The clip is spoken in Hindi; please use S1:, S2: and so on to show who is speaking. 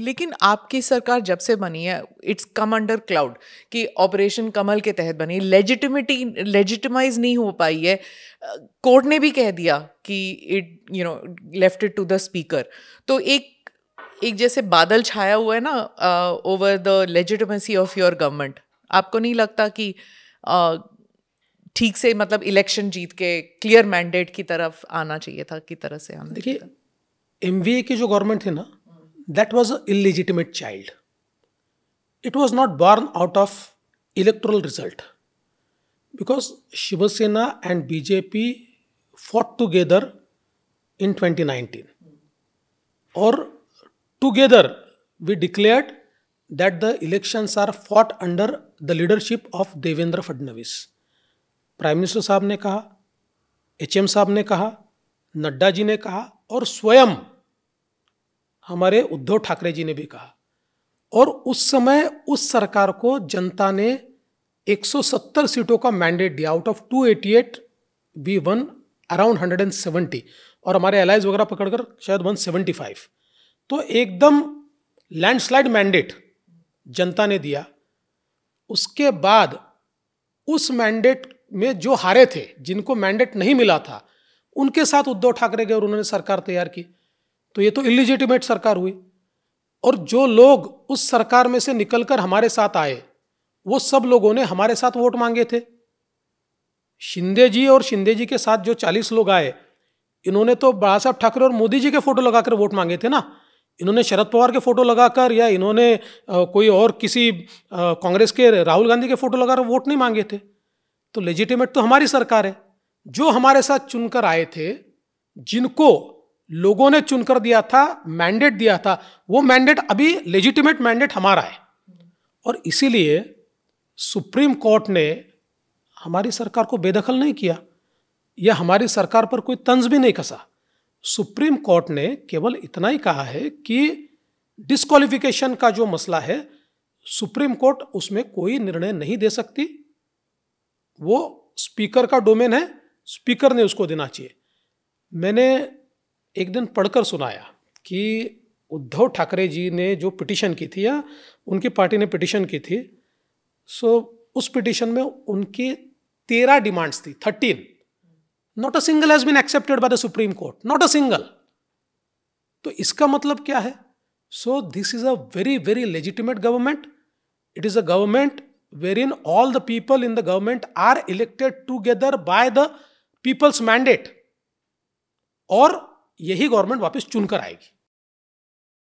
S1: लेकिन आपकी सरकार जब से बनी है इट्स कम अंडर क्लाउड कि ऑपरेशन कमल के तहत बनी लेजिटिमिटी लेजिटिमाइज नहीं हो पाई है कोर्ट ने भी कह दिया कि it you know left it to the speaker तो एक एक जैसे बादल छाया हुआ है ना over the legitimacy of your government आपको नहीं लगता कि uh, ठीक से मतलब इलेक्शन जीत के क्लियर मैंडेट की तरफ आना चाहिए था कि तरह से आना
S2: देखिए एम की जो गवर्नमेंट है ना that was an illegitimate child. It was not born out of electoral result because Shiv Sena and BJP fought together in 2019 or together we declared that the elections are fought under the leadership of Devendra Fadnavis. Prime Minister Saab ne kaha, HM Saab ne kaha, Nadda ji ne kaha, और Swayam हमारे उद्धव ठाकरे जी ने भी कहा और उस समय उस सरकार को जनता ने 170 सीटों का मैंडेट दिया out of 288 we won around 170 और हमारे एलाइज वगैरह पकड़कर शायद 175 तो एकदम लैंडस्लाइड मैंडेट जनता ने दिया उसके बाद उस मैंडेट में जो हारे थे जिनको मैंडेट नहीं मिला था उनके साथ उद्धव ठाकरे गए और उन्होंने सरकार तैयार की तो ये तो इलिजिटिमेट सरकार हुई और जो लोग उस सरकार में से निकलकर हमारे साथ आए वो सब लोगों ने हमारे साथ वोट मांगे थे शिंदे जी और शिंदे जी के साथ जो चालीस लोग आए इन्होंने तो बाला साहब ठाकरे और मोदी जी के फोटो लगाकर वोट मांगे थे ना इन्होंने शरद पवार के फोटो लगाकर या इन्होंने कोई और किसी कांग्रेस के राहुल गांधी के फोटो लगाकर वोट नहीं मांगे थे तो लेजिटिमेट तो हमारी सरकार है जो हमारे साथ चुनकर आए थे जिनको लोगों ने चुनकर दिया था मैंडेट दिया था वो मैंडेट अभी लेजिटिमेट मैंडेट हमारा है और इसीलिए सुप्रीम कोर्ट ने हमारी सरकार को बेदखल नहीं किया या हमारी सरकार पर कोई तंज भी नहीं कसा सुप्रीम कोर्ट ने केवल इतना ही कहा है कि डिस्कालिफिकेशन का जो मसला है सुप्रीम कोर्ट उसमें कोई निर्णय नहीं दे सकती वो स्पीकर का डोमेन है स्पीकर ने उसको देना चाहिए मैंने एक दिन पढ़कर सुनाया कि उद्धव ठाकरे जी ने जो पिटिशन की थी या उनकी पार्टी ने पिटिशन की थी सो उस पिटिशन में उनकी तेरह डिमांड्स थी thirteen not a single has been accepted by the supreme court not a single तो इसका मतलब क्या है so this is a very very legitimate government it is a government where in all the people in the government are elected together by the people's mandate और यही गवर्नमेंट वापस चुनकर आएगी